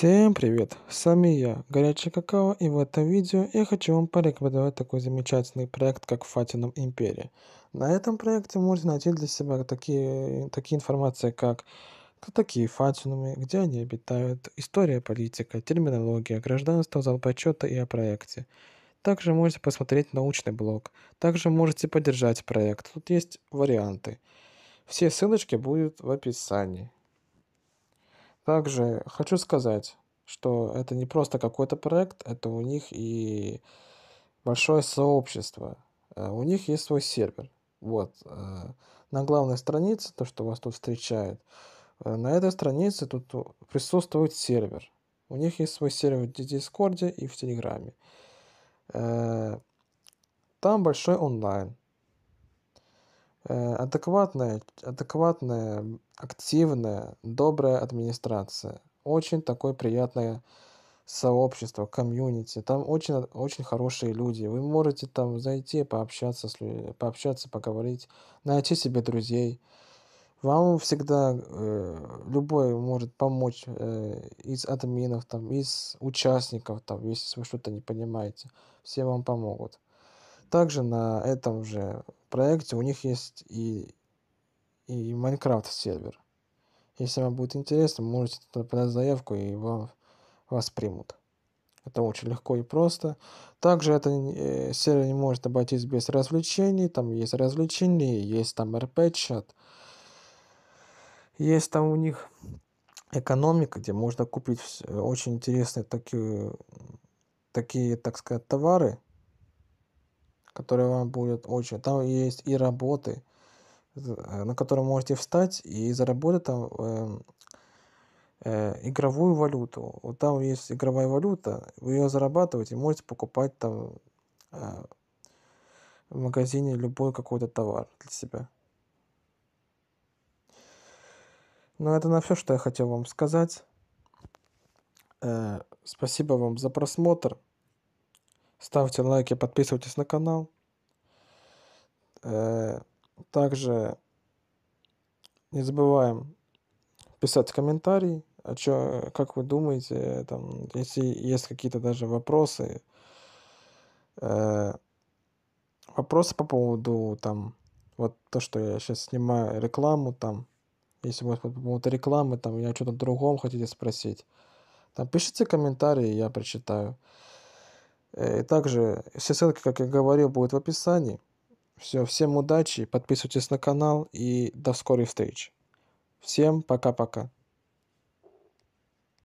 Всем привет, с вами я, Горячий Какао, и в этом видео я хочу вам порекомендовать такой замечательный проект, как Фатином Империя. На этом проекте можете найти для себя такие, такие информации, как кто такие фатинумы, где они обитают, история, политика, терминология, гражданство, зал почета и о проекте. Также можете посмотреть научный блог, также можете поддержать проект, тут есть варианты. Все ссылочки будут в описании. Также хочу сказать, что это не просто какой-то проект, это у них и большое сообщество. Э, у них есть свой сервер. Вот. Э, на главной странице, то, что вас тут встречает, э, на этой странице тут присутствует сервер. У них есть свой сервер в Дискорде и в Телеграме. Там большой онлайн. Э, адекватная, адекватная, активная, добрая администрация. Очень такое приятное сообщество, комьюнити. Там очень, э, очень хорошие люди. Вы можете там зайти, пообщаться, с, пообщаться, поговорить, найти себе друзей. Вам всегда э, любой может помочь э, из админов, там, из участников, там, если вы что-то не понимаете. Все вам помогут. Также на этом же проекте у них есть и, и Майнкрафт сервер. Если вам будет интересно, можете подать заявку и вам, вас примут. Это очень легко и просто. Также это э, сервер не может обойтись без развлечений. Там есть развлечения, есть там RP-чат. Есть там у них экономика, где можно купить очень интересные такие, такие так сказать, товары – который вам будет очень... Там есть и работы, э, на которые можете встать и заработать там э, э, игровую валюту. Вот там есть игровая валюта, вы ее зарабатываете, можете покупать там э, в магазине любой какой-то товар для себя. Ну, это на все, что я хотел вам сказать. Э, спасибо вам за просмотр. Ставьте лайки, подписывайтесь на канал. Э, также не забываем писать комментарии, а чё, как вы думаете, там, если есть какие-то даже вопросы, э, вопросы по поводу там, вот то, что я сейчас снимаю рекламу там, если вы по поводу рекламы там, я о чем-то другом хотите спросить, там пишите комментарии, я прочитаю. Э, и также все ссылки, как я говорил, будут в описании. Все, всем удачи, подписывайтесь на канал и до скорой встречи. Всем пока-пока.